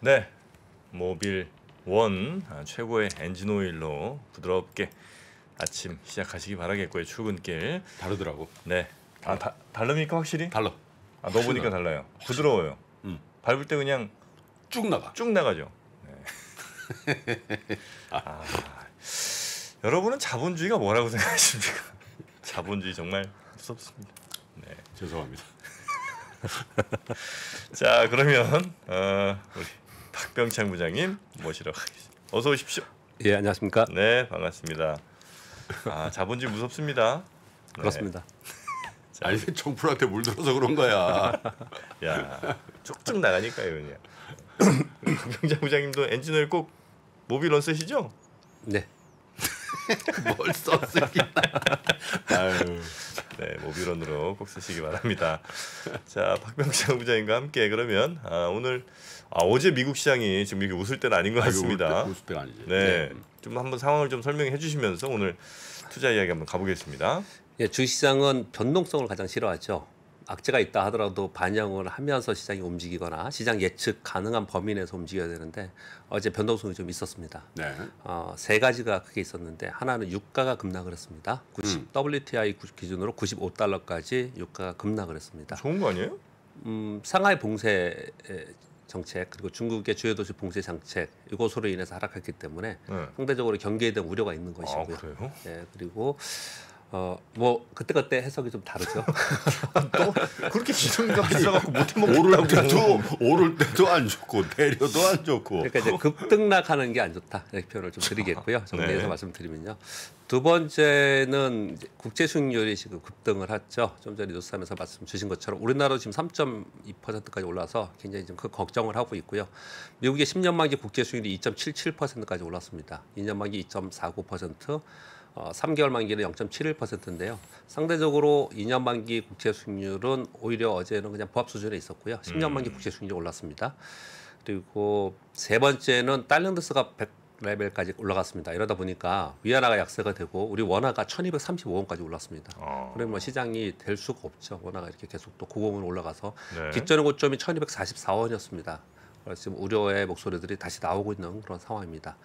네, 모빌 원 아, 최고의 엔진 오일로 부드럽게 아침 시작하시기 바라겠고요. 출근길 다르더라고. 네, 아, 다, 다릅니까 확실히? 달라. 아, 넣어보니까 달라. 요 부드러워요. 음. 밟을 때 그냥 쭉 나가. 쭉 나가죠. 네. 아, 여러분은 자본주의가 뭐라고 생각하십니까? 자본주의 정말 무섭습니다. 네, 죄송합니다. 자, 그러면 어, 우리. 박병창 부장님 모시러 가겠습니다. 어서 오십시오. 예, 안녕하십니까? 네, 반갑습니다. 아, 자본주의 무섭습니다. 네. 그렇습니다. 아니, 정부한테 물들어서 그런 거야. 야, 쭉쭉 나가니까요, 그냥. 박병창 부장님도 엔진오꼭 모빌런 쓰시죠? 네. 뭘 썼을까? 네, 모빌런으로 꼭 쓰시기 바랍니다. 자, 박병창 부장님과 함께 그러면 아, 오늘 아, 어제 미국 시장이 지금 이렇게 웃을 때는 아닌 것 아, 같습니다. 웃을 때가 아니지. 네. 네. 좀 한번 상황을 좀 설명해 주시면서 오늘 투자 이야기 한번 가보겠습니다. 예, 주시장은 변동성을 가장 싫어하죠. 악재가 있다 하더라도 반영을 하면서 시장이 움직이거나 시장 예측 가능한 범위 내에서 움직여야 되는데 어제 변동성이 좀 있었습니다. 네. 어, 세 가지가 크게 있었는데 하나는 유가가 급락을 했습니다. 90 음. WTI 기준으로 95달러까지 유가가 급락을 했습니다. 좋은 거 아니에요? 음, 상하이 봉쇄 정책 그리고 중국의 주요 도시 봉쇄 정책 이것으로 인해서 하락했기 때문에 네. 상대적으로 경기에 대한 우려가 있는 아, 것이고요. 아, 그래요? 네, 그리고 어뭐 그때 그때 해석이 좀 다르죠. 또 그렇게 기름가 비싸갖고 못해 먹고 오를 때도 오를 때도 안 좋고 내려도 안 좋고. 그러니까 이제 급등락하는 게 안 좋다 이렇게 표현을 좀 드리겠고요. 정리해서 네. 말씀드리면요. 두 번째는 국제 수익률이 지금 급등을 했죠. 좀 전에 뉴스하면서 말씀 주신 것처럼 우리나라도 지금 3.2%까지 올라서 굉장히 좀 그 걱정을 하고 있고요. 미국의 10년 만기 국제 수익률이 2.77%까지 올랐습니다. 2년 만기 2.49%. 어, 3개월 만기는 0.71%인데요. 상대적으로 2년 만기 국채 수익률은 오히려 어제는 그냥 보합 수준에 있었고요. 10년 만기 음. 국채 수익률이 올랐습니다. 그리고 세 번째는 달러드스가100 레벨까지 올라갔습니다. 이러다 보니까 위안화가 약세가 되고 우리 원화가 1235원까지 올랐습니다. 아. 그러면 뭐 시장이 될 수가 없죠. 원화가 이렇게 계속 또9공을 올라가서 네. 기존의 고점이 1244원이었습니다. 그래서 지금 우려의 목소리들이 다시 나오고 있는 그런 상황입니다.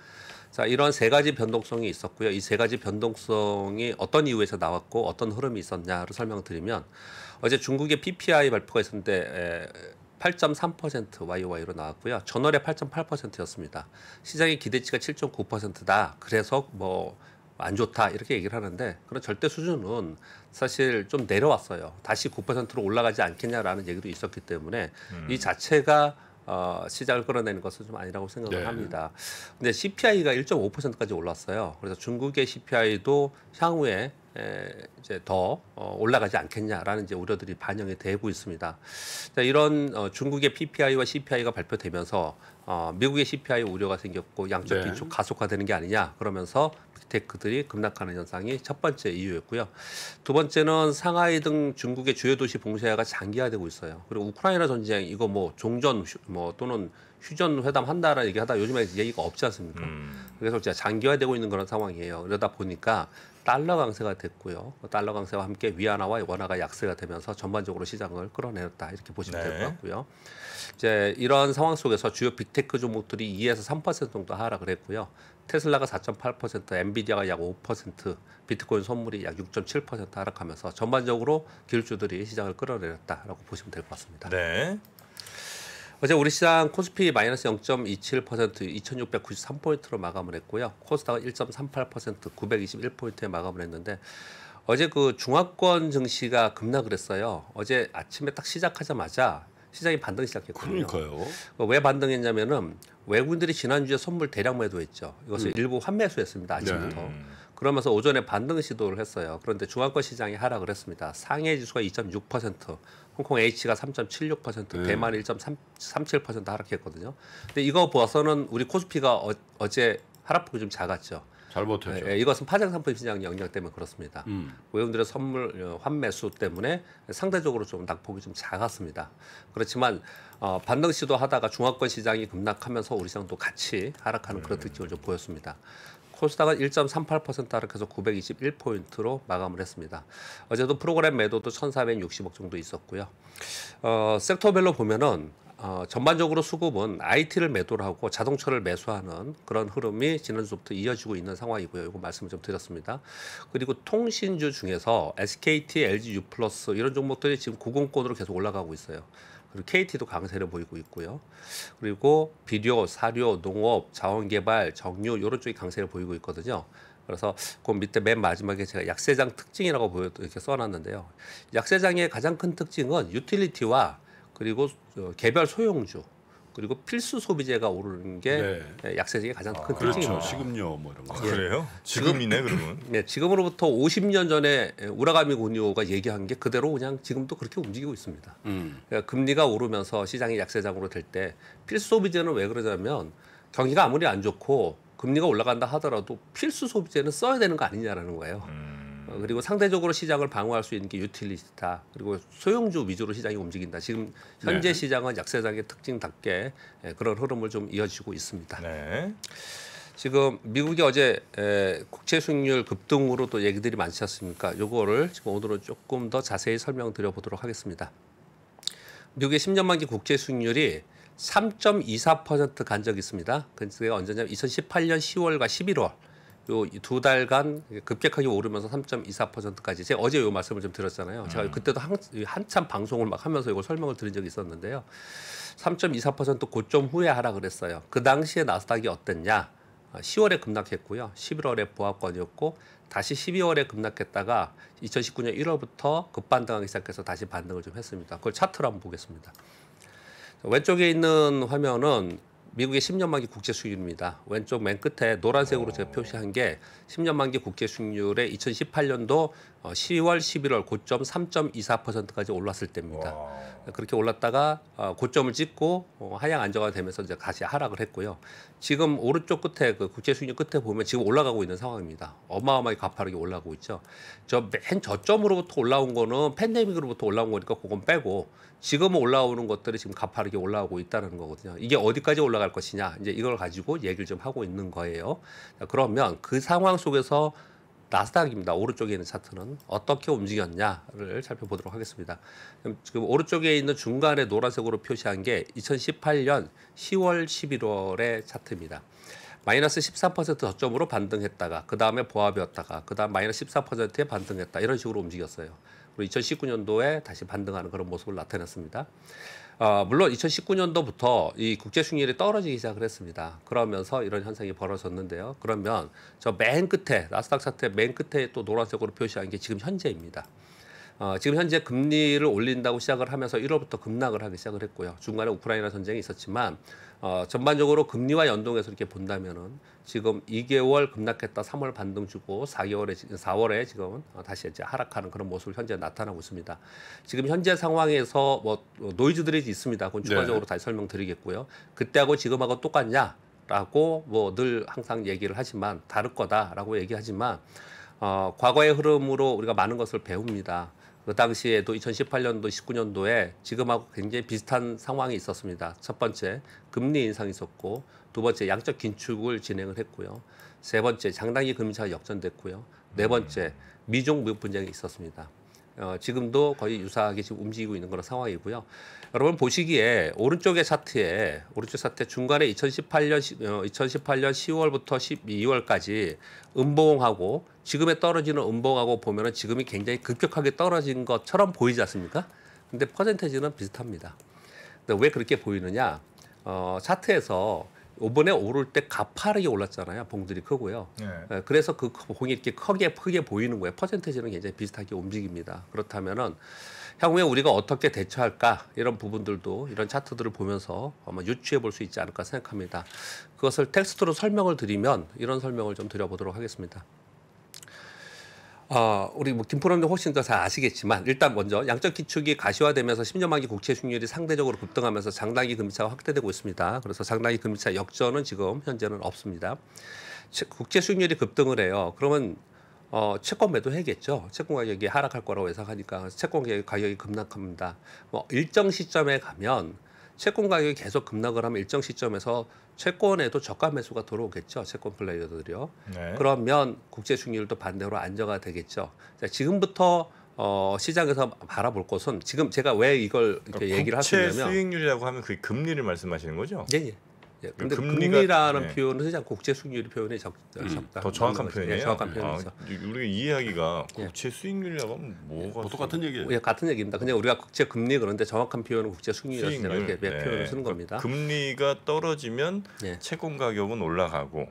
자, 이런 세 가지 변동성이 있었고요. 이 세 가지 변동성이 어떤 이유에서 나왔고 어떤 흐름이 있었냐를 설명드리면 어제 중국의 PPI 발표가 있었는데 에, 8.3% YOY로 나왔고요. 전월에 8.8%였습니다. 시장의 기대치가 7.9%다. 그래서 뭐 안 좋다 이렇게 얘기를 하는데 그런 절대 수준은 사실 좀 내려왔어요. 다시 9%로 올라가지 않겠냐라는 얘기도 있었기 때문에 음. 이 자체가 어, 시작을 끌어내는 것은 좀 아니라고 생각을 네. 합니다. 근데 CPI가 1.5%까지 올랐어요. 그래서 중국의 CPI도 향후에 에, 이제 더 어, 올라가지 않겠냐라는 이제 우려들이 반영이 되고 있습니다. 자, 이런 어, 중국의 PPI와 CPI가 발표되면서 어, 미국의 CPI 우려가 생겼고 양쪽 네. 긴축 가속화되는 게 아니냐 그러면서 테크들이 급락하는 현상이 첫 번째 이유였고요. 두 번째는 상하이 등 중국의 주요 도시 봉쇄가 장기화되고 있어요. 그리고 우크라이나 전쟁 이거 뭐 종전 뭐 또는 휴전 회담 한다라 는 얘기하다 요즘에 얘기가 없지 않습니까? 음. 그래서 진짜 장기화되고 있는 그런 상황이에요. 그러다 보니까 달러 강세가 됐고요. 달러 강세와 함께 위안화와 원화가 약세가 되면서 전반적으로 시장을 끌어내렸다 이렇게 보시면 네. 될것 같고요. 이제 이런 상황 속에서 주요 빅테크 종목들이 2에서 3% 정도 하락을 했고요. 테슬라가 4.8%, 엔비디아가 약 5%, 비트코인 선물이 약 6.7% 하락하면서 전반적으로 기술주들이 시장을 끌어내렸다라고 보시면 될 것 같습니다. 네. 어제 우리 시장 코스피 마이너스 0.27% 2,693포인트로 마감을 했고요. 코스닥은 1.38% 921포인트에 마감을 했는데 어제 그 중화권 증시가 급락을 했어요. 어제 아침에 딱 시작하자마자 시장이 반등 시작했거든요. 그러니까요. 어, 왜 반등했냐면은 외국인들이 지난주에 선물 대량 매도했죠. 이것을 음. 일부 환매수했습니다. 아침부터. 네. 그러면서 오전에 반등 시도를 했어요. 그런데 중앙권 시장이 하락을 했습니다. 상해 지수가 2.6%, 홍콩 H가 3.76%, 네. 대만 1.37% 하락했거든요. 근데 이거 보아서는 우리 코스피가 어, 어제 하락폭이 좀 작았죠. 잘못했죠. 예, 예 이것은 파생 상품 시장 영향 때문에 그렇습니다. 음. 고객들의 선물 어, 환매수 때문에 상대적으로 좀 낙폭이 좀 작았습니다. 그렇지만 어, 반등 시도하다가 중화권 시장이 급락하면서 우리 시장도 같이 하락하는 네. 그런 특징을 좀 보였습니다. 코스닥은 1.38% 하락해서 921포인트로 마감을 했습니다. 어제도 프로그램 매도도 1,460억 정도 있었고요. 어, 섹터별로 보면은 어, 전반적으로 수급은 IT를 매도를 하고 자동차를 매수하는 그런 흐름이 지난주부터 이어지고 있는 상황이고요. 이거 말씀을 좀 드렸습니다. 그리고 통신주 중에서 SKT, LG U 이런 종목들이 지금 구공권으로 계속 올라가고 있어요. 그리고 KT도 강세를 보이고 있고요. 그리고 비료, 사료, 농업, 자원개발, 정유 이런 쪽이 강세를 보이고 있거든요. 그래서 그 밑에 맨 마지막에 제가 약세장 특징이라고 이렇게 써놨는데요. 약세장의 가장 큰 특징은 유틸리티와 그리고 어, 개별 소형주 그리고 필수 소비재가 오르는 게 네. 예, 약세적인 가장 아, 큰 아, 특징입니다. 그렇죠. 식음료 뭐 이런 거. 아, 그래요? 예. 지금이네 그러면. 네, 지금으로부터 50년 전에 우라가미 고니오가 얘기한 게 그대로 그냥 지금도 그렇게 움직이고 있습니다. 음. 그러니까 금리가 오르면서 시장이 약세장으로 될 때 필수 소비재는 왜 그러냐면 경기가 아무리 안 좋고 금리가 올라간다 하더라도 필수 소비재는 써야 되는 거 아니냐라는 거예요. 음. 어, 그리고 상대적으로 시장을 방어할 수 있는 게 유틸리티다. 그리고 소형주 위주로 시장이 움직인다. 지금 현재 네. 시장은 약세장의 특징답게 예, 그런 흐름을 좀 이어지고 있습니다. 네. 지금 미국이 어제 에, 국채 수익률 급등으로 또 얘기들이 많지 않습니까? 요거를 지금 오늘은 조금 더 자세히 설명드려 보도록 하겠습니다. 미국의 10년 만기 국채 수익률이 3.24%간 적이 있습니다. 그게 언제냐면 2018년 10월과 11월 요두 달간 급격하게 오르면서 3.24%까지 제가 어제 요 말씀을 좀 드렸잖아요. 제가 음. 그때도 한, 한참 방송을 막 하면서 이걸 설명을 드린 적이 있었는데요. 3.24% 고점 후에 하라 그랬어요. 그 당시에 나스닥이 어땠냐? 10월에 아, 급락했고요. 11월에 보합권이었고 다시 12월에 급락했다가 2019년 1월부터 급반등하기 시작해서 다시 반등을 좀 했습니다. 그걸 차트로 한번 보겠습니다. 왼쪽에 있는 화면은 미국의 10년 만기 국채 수익률입니다. 왼쪽 맨 끝에 노란색으로 제가 표시한 게 10년 만기 국채 수익률의 2018년도 어, 10월, 11월 고점 3.24%까지 올랐을 때입니다. 와. 그렇게 올랐다가 어, 고점을 찍고 어, 하향 안정화 되면서 이제 다시 하락을 했고요. 지금 오른쪽 끝에 그 국제 수익률 끝에 보면 지금 올라가고 있는 상황입니다. 어마어마하게 가파르게 올라가고 있죠. 저 맨 저점으로부터 올라온 거는 팬데믹으로부터 올라온 거니까 그건 빼고 지금 올라오는 것들이 지금 가파르게 올라오고 있다는 거거든요. 이게 어디까지 올라갈 것이냐 이제 이걸 가지고 얘기를 좀 하고 있는 거예요. 자, 그러면 그 상황 속에서 나스닥입니다. 오른쪽에 있는 차트는 어떻게 움직였냐를 살펴보도록 하겠습니다. 지금 오른쪽에 있는 중간에 노란색으로 표시한 게 2018년 10월 11월의 차트입니다. 마이너스 14% 저점으로 반등했다가 그 다음에 보합이었다가 그 다음 마이너스 14%에 반등했다 이런 식으로 움직였어요. 그리고 2019년도에 다시 반등하는 그런 모습을 나타냈습니다. 어, 물론 2019년도부터 이 국제 수익률이 떨어지기 시작을 했습니다. 그러면서 이런 현상이 벌어졌는데요. 그러면 저 맨 끝에 나스닥 차트 맨 끝에 또 노란색으로 표시한 게 지금 현재입니다. 어, 지금 현재 금리를 올린다고 시작을 하면서 1월부터 급락을 하기 시작을 했고요. 중간에 우크라이나 전쟁이 있었지만 어, 전반적으로 금리와 연동해서 이렇게 본다면은 지금 2개월 급락했다 3월 반등 주고 4개월에 4월에 지금 어, 다시 이제 하락하는 그런 모습을 현재 나타나고 있습니다. 지금 현재 상황에서 뭐 어, 노이즈들이 있습니다. 그건 추가적으로 네. 다시 설명드리겠고요. 그때하고 지금하고 똑같냐? 라고 뭐 늘 항상 얘기를 하지만 다를 거다라고 얘기하지만 어, 과거의 흐름으로 우리가 많은 것을 배웁니다. 그 당시에도 2018년도, 19년도에 지금하고 굉장히 비슷한 상황이 있었습니다. 첫 번째 금리 인상이 있었고 두 번째 양적 긴축을 진행을 했고요. 세 번째 장단기 금리차가 역전됐고요. 네 번째 미중 무역 분쟁이 있었습니다. 어, 지금도 거의 유사하게 지금 움직이고 있는 그런 상황이고요. 여러분 보시기에 오른쪽의 차트에 오른쪽 차트 중간에 2018년 어, 2018년 10월부터 12월까지 음봉하고 지금에 떨어지는 음봉하고 보면은 지금이 굉장히 급격하게 떨어진 것처럼 보이지 않습니까? 근데 퍼센테지는 비슷합니다. 근데 왜 그렇게 보이느냐? 어, 차트에서 이번에 오를 때 가파르게 올랐잖아요. 봉들이 크고요. 네. 그래서 그 봉이 이렇게 크게 크게 보이는 거예요. 퍼센테이지는 굉장히 비슷하게 움직입니다. 그렇다면은 향후에 우리가 어떻게 대처할까 이런 부분들도 이런 차트들을 보면서 아마 유추해 볼 수 있지 않을까 생각합니다. 그것을 텍스트로 설명을 드리면 이런 설명을 좀 드려보도록 하겠습니다. 어, 우리 뭐 김포남도 훨씬 더 잘 아시겠지만 일단 먼저 양적 기축이 가시화되면서 10년 만기 국채 수익률이 상대적으로 급등하면서 장단기 금리차가 확대되고 있습니다. 그래서 장단기 금리차 역전은 지금 현재는 없습니다. 국채 수익률이 급등을 해요. 그러면 어, 채권 매도해겠죠. 채권 가격이 하락할 거라고 예상하니까 채권 가격이 급락합니다. 뭐 일정 시점에 가면 채권 가격이 계속 급락을 하면 일정 시점에서 채권에도 저가 매수가 들어오겠죠. 채권 플레이어들이요. 네. 그러면 국제 수익률도 반대로 안정화 되겠죠. 자, 지금부터 어, 시장에서 바라볼 것은 지금 제가 왜 이걸 이렇게 그러니까 얘기를 하시냐면 수익률이라고 하면 그 금리를 말씀하시는 거죠? 예, 예. 예, 그 근데 금리가, 금리라는 네. 예. 표현을 쓰지 않고 국제 수익률 표현이 적, 음, 적다. 더 정확한 표현이에요. 예, 정확한 아, 표현이죠. 아, 우리가 이해하기가 예. 국제 수익률이라고 하면 뭐가 보통 예, 뭐 같은 얘기예요. 예, 같은 얘기입니다. 그냥 우리가 국제 금리 그런데 정확한 표현은 국제 수익률이라서 수익률, 이렇게 예. 표현을 쓰는 그 겁니다. 그러니까 금리가 떨어지면 채권 가격은 올라가고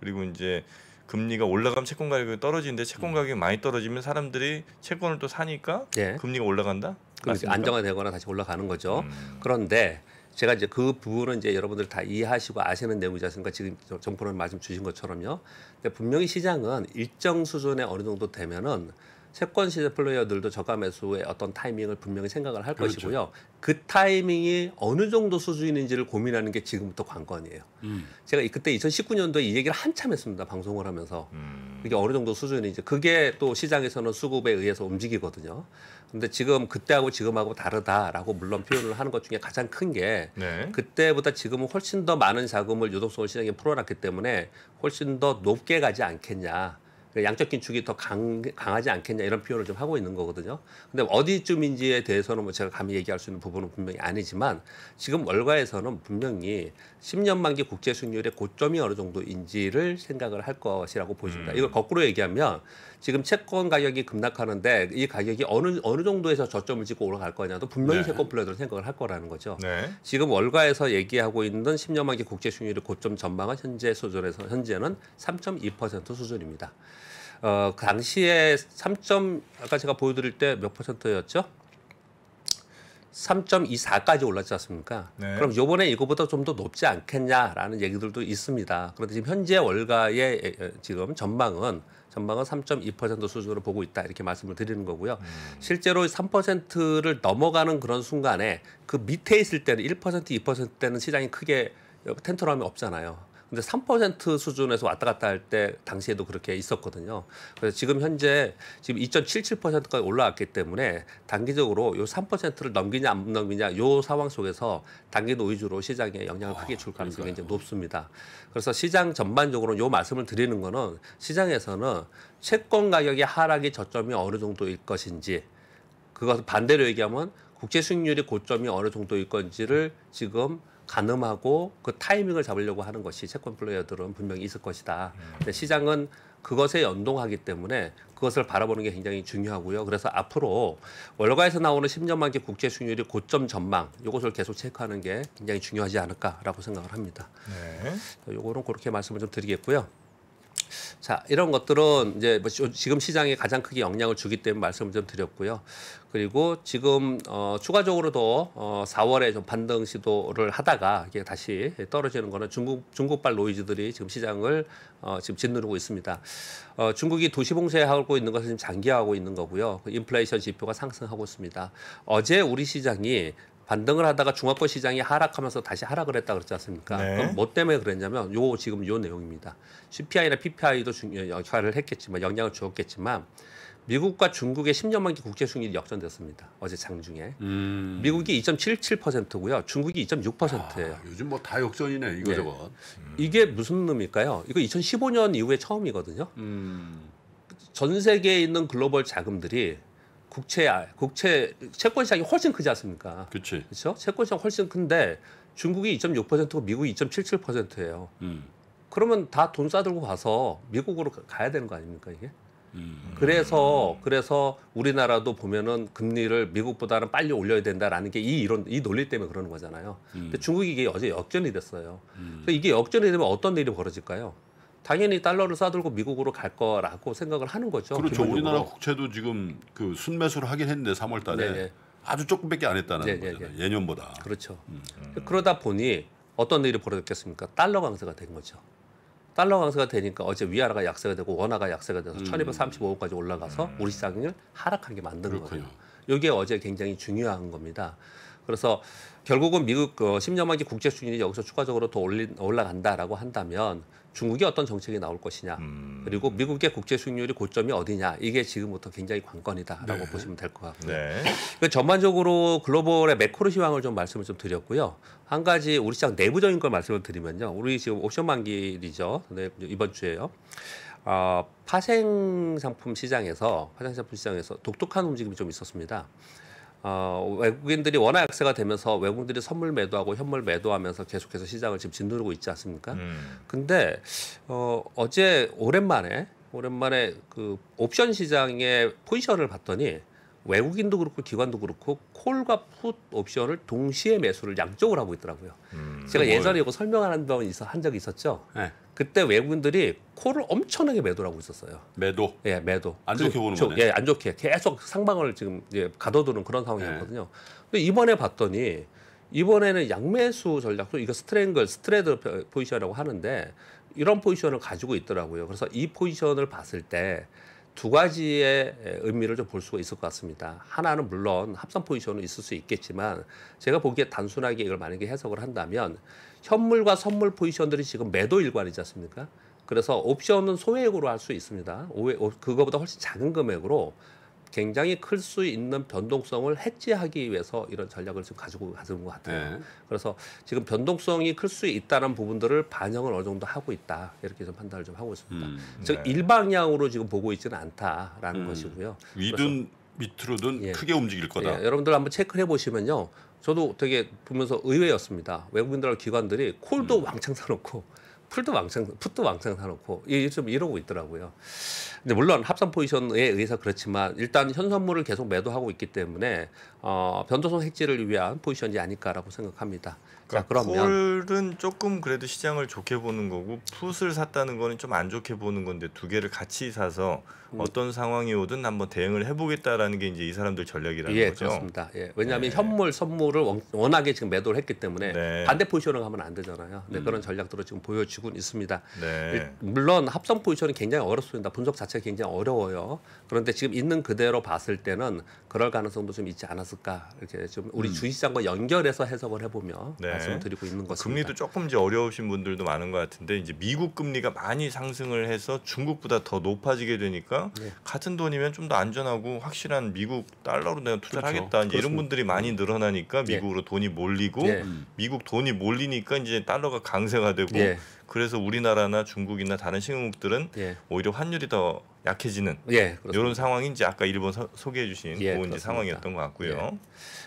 그리고 이제 금리가 올라가면 채권 가격이 떨어지는데 채권 음. 가격이 많이 떨어지면 사람들이 채권을 또 사니까 금리가 올라간다? 금리 안정화되거나 다시 올라가는 거죠. 음. 그런데 제가 이제 그 부분은 이제 여러분들 다 이해하시고 아시는 내용이지 않습니까? 지금 정보를 말씀 주신 것처럼요. 근데 분명히 시장은 일정 수준에 어느 정도 되면은 채권 시세 플레이어들도 저가 매수의 어떤 타이밍을 분명히 생각을 할 그렇죠. 것이고요. 그 타이밍이 어느 정도 수준인지를 고민하는 게 지금부터 관건이에요. 음. 제가 그때 2019년도에 이 얘기를 한참 했습니다. 방송을 하면서. 음. 그게 어느 정도 수준인지. 그게 또 시장에서는 수급에 의해서 움직이거든요. 근데 지금 그때하고 지금하고 다르다라고 물론 표현을 하는 것 중에 가장 큰게 네. 그때보다 지금은 훨씬 더 많은 자금을 유동성 시장에 풀어놨기 때문에 훨씬 더 높게 가지 않겠냐. 그러니까 양적 긴축이 더 강, 강하지 않겠냐 이런 표현을 좀 하고 있는 거거든요. 근데 어디쯤인지에 대해서는 뭐 제가 감히 얘기할 수 있는 부분은 분명히 아니지만 지금 월가에서는 분명히 10년 만기 국제 수익률의 고점이 어느 정도인지를 생각을 할 것이라고 보입니다. 음. 이걸 거꾸로 얘기하면 지금 채권 가격이 급락하는데 이 가격이 어느 어느 정도에서 저점을 찍고 올라갈 거냐도 분명히 네. 채권 플레이들은 생각을 할 거라는 거죠. 네. 지금 월가에서 얘기하고 있는 10년 만기 국제 수익률의 고점 전망은 현재 수준에서 현재는 3.2% 수준입니다. 어, 그 당시에 3점 아까 제가 보여드릴 때 몇 퍼센트였죠? 3.24까지 올랐지 않습니까? 네. 그럼 요번에 이거보다 좀 더 높지 않겠냐라는 얘기들도 있습니다. 그런데 지금 현재 월가의 지금 전망은 전망은 3.2% 수준으로 보고 있다 이렇게 말씀을 드리는 거고요. 음. 실제로 3%를 넘어가는 그런 순간에 그 밑에 있을 때는 1% 2%대는 시장이 크게 텐트럼이 없잖아요. 근데 3% 수준에서 왔다 갔다 할 때 당시에도 그렇게 있었거든요. 그래서 지금 현재 지금 2.77%까지 올라왔기 때문에 단기적으로 요 3%를 넘기냐 안 넘기냐 요 상황 속에서 단기 노이즈로 시장에 영향을 크게 줄 가능성이 굉장히 높습니다. 그래서 시장 전반적으로 요 말씀을 드리는 거는 시장에서는 채권 가격의 하락이 저점이 어느 정도일 것인지 그것을 반대로 얘기하면 국제 수익률이 고점이 어느 정도일 건지를 지금 가늠하고 그 타이밍을 잡으려고 하는 것이 채권 플레이어들은 분명히 있을 것이다. 음. 근데 시장은 그것에 연동하기 때문에 그것을 바라보는 게 굉장히 중요하고요. 그래서 앞으로 월가에서 나오는 10년 만기 국제 수익률이 고점 전망 이것을 계속 체크하는 게 굉장히 중요하지 않을까라고 생각을 합니다. 네. 요거는 그렇게 말씀을 좀 드리겠고요. 자, 이런 것들은 이제 뭐 지금 시장에 가장 크게 영향을 주기 때문에 말씀을 좀 드렸고요. 그리고 지금 어, 추가적으로 도 어, 4월에 좀 반등 시도를 하다가 이게 다시 떨어지는 거는 중국 중국발 노이즈들이 지금 시장을 어, 지금 짓누르고 있습니다. 어, 중국이 도시 봉쇄하고 있는 것은 지금 장기화하고 있는 거고요. 그 인플레이션 지표가 상승하고 있습니다. 어제 우리 시장이 반등을 하다가 중화권 시장이 하락하면서 다시 하락을 했다 그랬지 않습니까? 네. 그럼 뭐 때문에 그랬냐면 요 지금 요 내용입니다. CPI나 PPI도 중요 예, 역할을 했겠지만 영향을 주었겠지만 미국과 중국의 10년 만기 국제 수익률이 역전됐습니다. 어제 장중에. 음. 미국이 2.77%고요. 중국이 2.6%예요. 아, 요즘 뭐 다 역전이네 이거 네. 저거. 음. 이게 무슨 의미일까요? 이거 2015년 이후에 처음이거든요. 음. 전 세계에 있는 글로벌 자금들이 국채 아, 국채 채권 시장이 훨씬 크지 않습니까? 그렇지. 그렇죠? 채권 시장 훨씬 큰데 중국이 2.6%고 미국이 2.77%예요. 음. 그러면 다 돈 싸들고 가서 미국으로 가야 되는 거 아닙니까 이게? 음. 그래서 그래서 우리나라도 보면은 금리를 미국보다는 빨리 올려야 된다라는 게 이 이런 이 논리 때문에 그러는 거잖아요. 음. 근데 중국이 이게 어제 역전이 됐어요. 음. 그래서 이게 역전이 되면 어떤 일이 벌어질까요? 당연히 달러를 싸들고 미국으로 갈 거라고 생각을 하는 거죠. 그렇죠. 기본적으로. 우리나라 국채도 지금 그 순매수를 하긴 했는데 3월 달에 네네. 네. 아주 조금밖에 안 했다는 네네. 네, 거잖아요. 네. 예년보다. 그렇죠. 음. 그러다 보니 어떤 일이 벌어졌겠습니까? 달러 강세가 된 거죠. 달러 강세가 되니까 어제 위안화가 약세가 되고 원화가 약세가 돼서 음. 1235원까지 올라가서 음. 우리 시장을 하락하게 만든 그렇요 거예요. 이게 어제 굉장히 중요한 겁니다. 그래서 결국은 미국 어, 그 10년 만기 국제 수준이 여기서 추가적으로 더 올린, 올라간다라고 한다면 중국이 어떤 정책이 나올 것이냐 음. 그리고 미국의 국제 수익률이 고점이 어디냐 이게 지금부터 굉장히 관건이다라고 네. 보시면 될 것 같고요. 네. 그 전반적으로 글로벌의 매크로 희망을좀 말씀을 좀 드렸고요. 한 가지 우리 시장 내부적인 걸 말씀을 드리면요. 우리 지금 옵션 만기이죠. 일 네, 이번 주에요. 어, 파생 상품 시장에서 파생 상품 시장에서 독특한 움직임이 좀 있었습니다. 어, 외국인들이 원화 약세가 되면서 외국인들이 선물 매도하고 현물 매도하면서 계속해서 시장을 지금 짓누르고 있지 않습니까? 음. 근데 어, 어제 오랜만에 오랜만에 그 옵션 시장의 포지션을 봤더니 외국인도 그렇고 기관도 그렇고 콜과 풋 옵션을 동시에 매수를 양쪽으로 하고 있더라고요. 음, 제가 뭐 예전에 이거 설명하는 한 적이 있었죠. 네. 그때 외국인들이 코를 엄청나게 매도를 하고 있었어요. 매도? 예, 매도. 안 좋게 보는 거네. 예, 안 좋게 계속 상방을 지금 예, 가둬두는 그런 상황이었거든요. 예. 근데 이번에 봤더니 이번에는 양매수 전략도 이거 스트랭글, 스트레드 포지션이라고 하는데 이런 포지션을 가지고 있더라고요. 그래서 이 포지션을 봤을 때두 가지의 의미를 좀 볼 수가 있을 것 같습니다. 하나는 물론 합산 포지션은 있을 수 있겠지만 제가 보기에 단순하게 이걸 만약에 해석을 한다면 현물과 선물 포지션들이 지금 매도 일관이지 않습니까? 그래서 옵션은 소액으로 할 수 있습니다. 그거보다 훨씬 작은 금액으로 굉장히 클 수 있는 변동성을 해지하기 위해서 이런 전략을 지금 가지고 가는 것 같아요. 네. 그래서 지금 변동성이 클 수 있다는 부분들을 반영을 어느 정도 하고 있다 이렇게 좀 판단을 좀 하고 있습니다. 음, 네. 즉 일방향으로 지금 보고 있지는 않다라는 음, 것이고요. 위든 밑으로든 예, 크게 움직일 거다. 예, 여러분들 한번 체크해 를 보시면요. 저도 되게 보면서 의외였습니다. 외국인들 기관들이 콜도 음. 왕창 사놓고 풀도 왕창 풋도 왕창 사놓고 이좀 예, 이러고 있더라고요. 근데 물론 합산 포지션에 의해서 그렇지만 일단 현선물을 계속 매도하고 있기 때문에 어, 변동성 해지를 위한 포지션이 아닐까라고 생각합니다. 그러니까 자, 그러면 콜은 조금 그래도 시장을 좋게 보는 거고 풋을 샀다는 거는 좀 안 좋게 보는 건데 두 개를 같이 사서 음. 어떤 상황이 오든 한번 대응을 해보겠다라는 게 이제 이 사람들 전략이라는 예, 거죠. 그렇습니다. 예, 왜냐하면 네. 현물 선물을 워낙에 지금 매도를 했기 때문에 네. 반대 포지션을 하면 안 되잖아요. 음. 그런 전략들을 지금 보여주고 있습니다. 네. 물론 합성 포지션은 굉장히 어렵습니다. 분석 자체 자체가 굉장히 어려워요. 그런데 지금 있는 그대로 봤을 때는 그럴 가능성도 좀 있지 않았을까 이렇게 좀 우리 음. 주식시장과 연결해서 해석을 해보면 네. 말씀을 드리고 있는 것입니다. 금리도 조금 이제 어려우신 분들도 많은 것 같은데 이제 미국 금리가 많이 상승을 해서 중국보다 더 높아지게 되니까 네. 같은 돈이면 좀 더 안전하고 확실한 미국 달러로 내가 투자를 그렇죠. 하겠다 이제 이런 분들이 많이 음. 늘어나니까 예. 미국으로 예. 돈이 몰리고 예. 미국 돈이 몰리니까 이제 달러가 강세가 되고 예. 그래서 우리나라나 중국이나 다른 신흥국들은 예. 오히려 환율이 더 약해지는 예, 그 이런 상황인지 아까 일본 서, 소개해 주신 예, 그런 상황이었던 것 같고요. 예.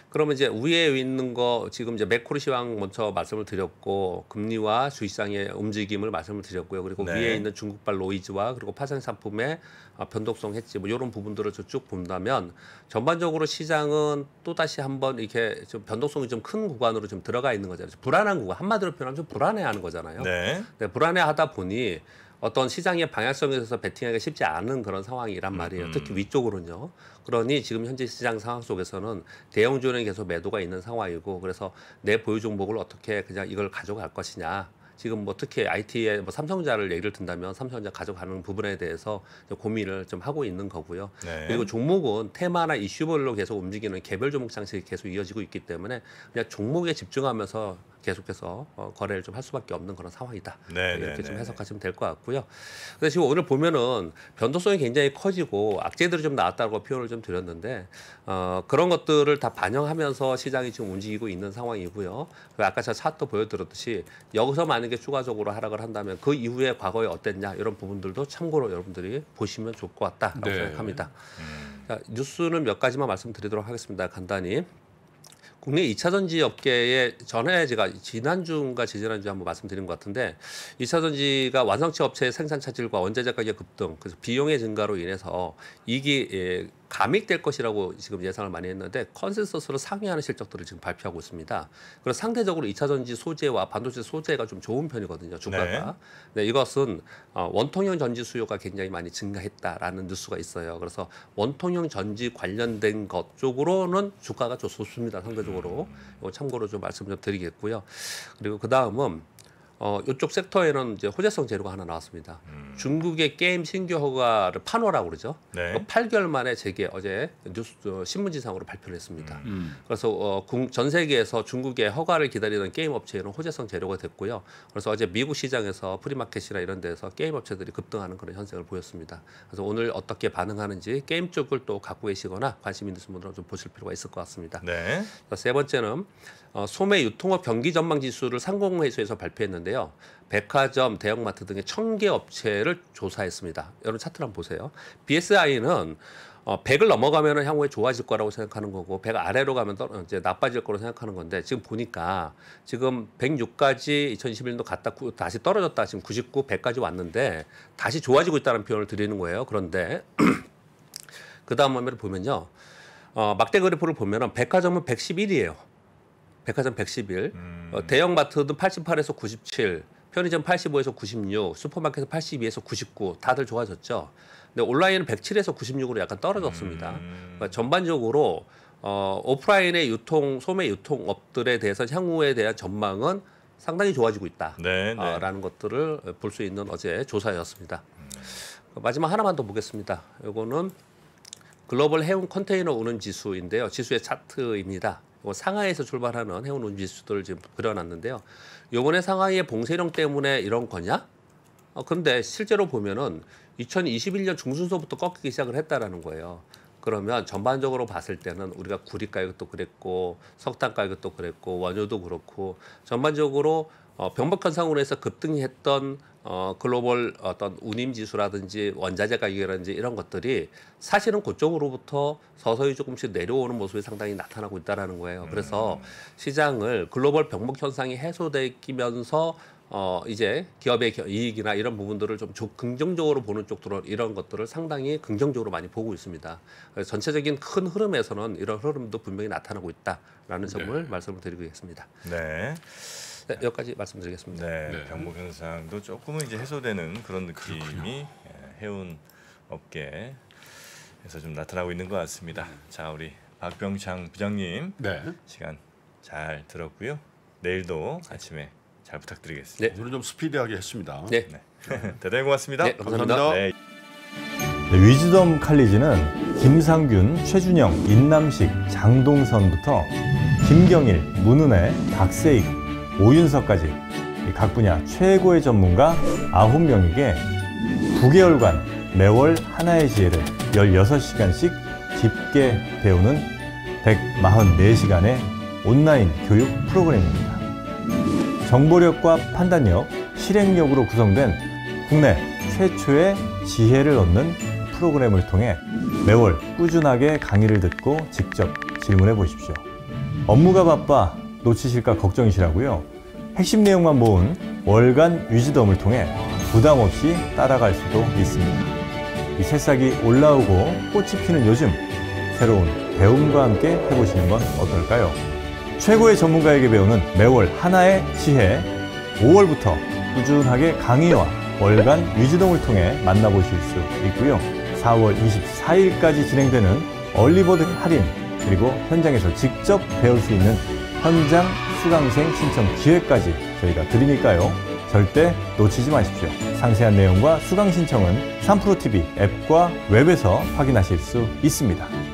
그러면 이제 위에 있는 거 지금 이제 메코르 시황 먼저 말씀을 드렸고 금리와 주식상의 움직임을 말씀을 드렸고요. 그리고 네. 위에 있는 중국발 로이즈와 그리고 파생 상품의 아, 변동성 했지뭐 이런 부분들을 쭉 본다면 전반적으로 시장은 또 다시 한번 이렇게 좀 변동성이 좀 큰 구간으로 좀 들어가 있는 거잖아요. 불안한 구간 한마디로 표현하면 좀 불안해하는 거잖아요. 네. 네, 불안해하다 보니 어떤 시장의 방향성에 서 베팅하기가 쉽지 않은 그런 상황이란 음, 말이에요. 음. 특히 위쪽으로는요. 그러니 지금 현재 시장 상황 속에서는 대형주는 계속 매도가 있는 상황이고 그래서 내 보유 종목을 어떻게 그냥 이걸 가져갈 것이냐 지금 뭐 특히 IT에 뭐 삼성자를 예를 든다면 삼성자 전 가져가는 부분에 대해서 고민을 좀 하고 있는 거고요. 네. 그리고 종목은 테마나 이슈별로 계속 움직이는 개별 종목 장식이 계속 이어지고 있기 때문에 그냥 종목에 집중하면서 계속해서 어, 거래를 좀 할 수밖에 없는 그런 상황이다. 네, 네 이렇게 좀 네, 네. 해석하시면 될 것 같고요. 근데 지금 오늘 보면은 변동성이 굉장히 커지고 악재들이 좀 나왔다고 표현을 좀 드렸는데 어, 그런 것들을 다 반영하면서 시장이 지금 움직이고 있는 상황이고요. 그 아까 제가 차트 보여드렸듯이 여기서 만약에 추가적으로 하락을 한다면 그 이후에 과거에 어땠냐 이런 부분들도 참고로 여러분들이 보시면 좋을 것 같다라고 생각합니다. 음. 자, 뉴스는 몇 가지만 말씀드리도록 하겠습니다. 간단히. 국내 2차전지 업계에 전에 제가 지난주인가 재지난주에 한번 말씀드린 것 같은데 2차전지가 완성차 업체의 생산 차질과 원자재 가격 급등 그래서 비용의 증가로 인해서 이기 예, 감익될 것이라고 지금 예상을 많이 했는데 컨센서스로 상회하는 실적들을 지금 발표하고 있습니다. 그리고 상대적으로 이차 전지 소재와 반도체 소재가 좀 좋은 편이거든요. 주가가. 네. 네 이것은 어, 원통형 전지 수요가 굉장히 많이 증가했다라는 뉴스가 있어요. 그래서 원통형 전지 관련된 것 쪽으로는 주가가 좀 좋습니다. 상대적으로. 음. 참고로 좀 말씀 좀 드리겠고요. 그리고 그 다음은 어, 이쪽 섹터에는 이제 호재성 재료가 하나 나왔습니다. 음. 중국의 게임 신규 허가를 판호라고 그러죠. 네. 8개월 만에 재개 어제 뉴스 어, 신문지상으로 발표를 했습니다. 음. 음. 그래서 어, 전 세계에서 중국의 허가를 기다리는 게임 업체에는 호재성 재료가 됐고요. 그래서 어제 미국 시장에서 프리마켓이나 이런 데서 게임 업체들이 급등하는 그런 현상을 보였습니다. 그래서 오늘 어떻게 반응하는지 게임 쪽을 또 갖고 계시거나 관심 있는 분들은 좀 보실 필요가 있을 것 같습니다. 네. 세 번째는 어, 소매 유통업 경기 전망 지수를 상공회수에서 발표했는데 조사데요 백화점, 대형마트 등의 천 개 업체를 조사했습니다. 여러분 차트를 한번 보세요. BSI는 어, 100을 넘어가면 향후에 좋아질 거라고 생각하는 거고 100 아래로 가면 떠, 이제 나빠질 거로 생각하는 건데 지금 보니까 지금 106까지 2021도 갔다 구, 다시 떨어졌다 지금 99, 100까지 왔는데 다시 좋아지고 있다는 표현을 드리는 거예요. 그런데 그 다음 화면을 보면요. 어, 막대 그래프를 보면 백화점은 111이에요. 백화점 111, 어, 음. 어, 대형 마트도 88에서 97, 편의점 85에서 96, 슈퍼마켓은 82에서 99, 다들 좋아졌죠. 근데 온라인은 107에서 96으로 약간 떨어졌습니다. 음. 그러니까 전반적으로 어, 오프라인의 유통, 소매 유통업들에 대해서 향후에 대한 전망은 상당히 좋아지고 있다라는 네, 네. 아, 것들을 볼 수 있는 어제 조사였습니다. 음. 그 마지막 하나만 더 보겠습니다. 이거는 글로벌 해운 컨테이너 우는 지수인데요. 지수의 차트입니다. 뭐 상하이에서 출발하는 해운 운지수들을 지금 그려놨는데요. 요번에 상하이의 봉쇄령 때문에 이런 거냐? 어, 근데 실제로 보면은 2021년 중순서부터 꺾이기 시작을 했다라는 거예요. 그러면 전반적으로 봤을 때는 우리가 구리 가격도 그랬고 석탄 가격도 그랬고 원유도 그렇고 전반적으로 어, 병박한 상황에서 급등했던 어, 글로벌 어떤 운임 지수라든지 원자재 가격이라든지 이런 것들이 사실은 고쪽으로부터 서서히 조금씩 내려오는 모습이 상당히 나타나고 있다는 거예요. 음. 그래서 시장을 글로벌 병목 현상이 해소되면서 어 이제 기업의 이익이나 이런 부분들을 좀 긍정적으로 보는 쪽으로 이런 것들을 상당히 긍정적으로 많이 보고 있습니다. 전체적인 큰 흐름에서는 이런 흐름도 분명히 나타나고 있다라는 네. 점을 네. 말씀을 드리겠습니다. 네. 네, 여기까지 말씀드리겠습니다. 네, 네. 병목 현상도 조금은 이제 해소되는 그런 느낌이 그 해운 업계에서 좀 나타나고 있는 것 같습니다. 자, 우리 박병창 부장님 네. 시간 잘 들었고요. 내일도 아침에 잘 부탁드리겠습니다. 네. 오늘 좀 스피디하게 했습니다. 네. 네. 대단히 고맙습니다. 네, 감사합니다. 감사합니다. 네. 네 위즈덤 칼리지는 김상균, 최준영, 인남식, 장동선부터 김경일, 문은혜, 박세익, 오윤석까지각 분야 최고의 전문가 9명에게 9개월간 매월 하나의 지혜를 16시간씩 깊게 배우는 144시간의 온라인 교육 프로그램입니다. 정보력과 판단력, 실행력으로 구성된 국내 최초의 지혜를 얻는 프로그램을 통해 매월 꾸준하게 강의를 듣고 직접 질문해 보십시오. 업무가 바빠 놓치실까 걱정이시라고요? 핵심 내용만 모은 월간 유지덤을 통해 부담 없이 따라갈 수도 있습니다. 이 새싹이 올라오고 꽃이 피는 요즘 새로운 배움과 함께 해보시는 건 어떨까요? 최고의 전문가에게 배우는 매월 하나의 지혜 5월부터 꾸준하게 강의와 월간 유지동을 통해 만나보실 수 있고요. 4월 24일까지 진행되는 얼리버드 할인 그리고 현장에서 직접 배울 수 있는 현장 수강생 신청 기회까지 저희가 드리니까요. 절대 놓치지 마십시오. 상세한 내용과 수강 신청은 3프로TV 앱과 웹에서 확인하실 수 있습니다.